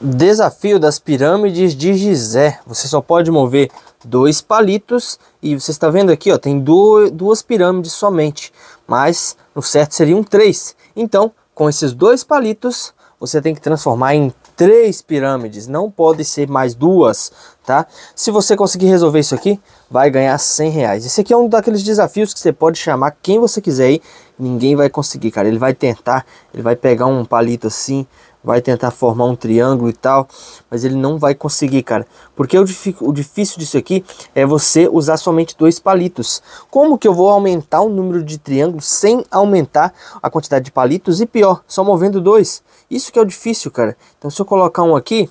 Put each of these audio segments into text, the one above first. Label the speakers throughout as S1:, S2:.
S1: Desafio das pirâmides de Gizé. Você só pode mover dois palitos e você está vendo aqui, ó, tem duas pirâmides somente, mas no certo seriam três. Então, com esses dois palitos, você tem que transformar em três pirâmides, não pode ser mais duas, tá? Se você conseguir resolver isso aqui, vai ganhar 100 reais. Esse aqui é um daqueles desafios que você pode chamar quem você quiser aí, ninguém vai conseguir, cara. Ele vai tentar, ele vai pegar um palito assim, vai tentar formar um triângulo e tal, mas ele não vai conseguir, cara. Porque o, o difícil disso aqui é você usar somente dois palitos. Como que eu vou aumentar o número de triângulos sem aumentar a quantidade de palitos? E pior, só movendo dois. Isso que é o difícil, cara. Então se eu colocar um aqui,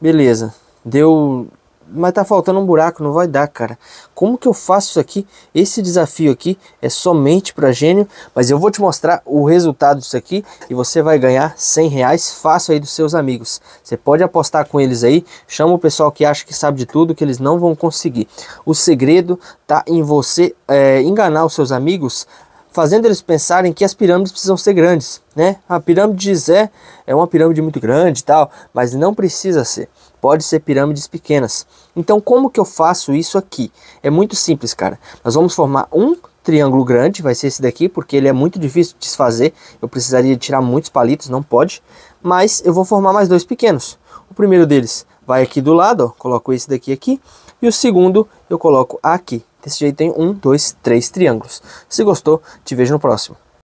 S1: beleza, deu mas tá faltando um buraco, não vai dar, cara. Como que eu faço isso aqui? Esse desafio aqui é somente para gênio, mas eu vou te mostrar o resultado disso aqui e você vai ganhar 100 reais fácil aí dos seus amigos. Você pode apostar com eles aí, chama o pessoal que acha que sabe de tudo, que eles não vão conseguir. O segredo tá em você é, enganar os seus amigos fazendo eles pensarem que as pirâmides precisam ser grandes, né? A pirâmide de Gizé é uma pirâmide muito grande e tal, mas não precisa ser. Pode ser pirâmides pequenas. Então, como que eu faço isso aqui? É muito simples, cara. Nós vamos formar um triângulo grande, vai ser esse daqui, porque ele é muito difícil de desfazer. Eu precisaria tirar muitos palitos, não pode. Mas eu vou formar mais dois pequenos. O primeiro deles vai aqui do lado, ó, coloco esse daqui aqui. E o segundo eu coloco aqui. Desse jeito tem um, dois, três triângulos. Se gostou, te vejo no próximo.